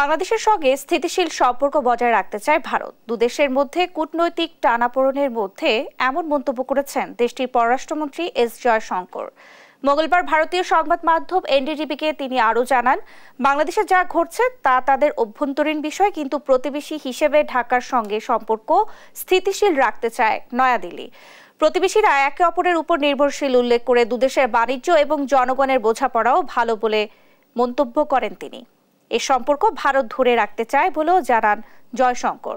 বাংলাদেশের সঙ্গে স্থিতিশীল সম্পর্ক বজায় রাখতে চায় ভারত দুদেশের মধ্যে কূটনৈতিক টানাপোড়নের মধ্যে এমন মন্তব্য করেছেন দেশটির পররাষ্ট্রমন্ত্রী এস জয়শঙ্কর মঙ্গলবার ভারতীয় সংবাদ মাধ্যম এনডিটিভিকে তিনি আরও জানান বাংলাদেশে যা ঘটছে তা তাদের অভ্যন্তরীণ বিষয় কিন্তু প্রতিবেশী হিসেবে ঢাকার সঙ্গে সম্পর্ক স্থিতিশীল রাখতে চায় নয়াদিল্লি প্রতিবেশীরা একে অপরের উপর নির্ভরশীল উল্লেখ করে দুদেশের বাণিজ্য এবং জনগণের বোঝাপড়াও ভালো বলে মন্তব্য করেন তিনি এ সম্পর্ক ভারত ধরে রাখতে চায় বলেও জানান জয়শঙ্কর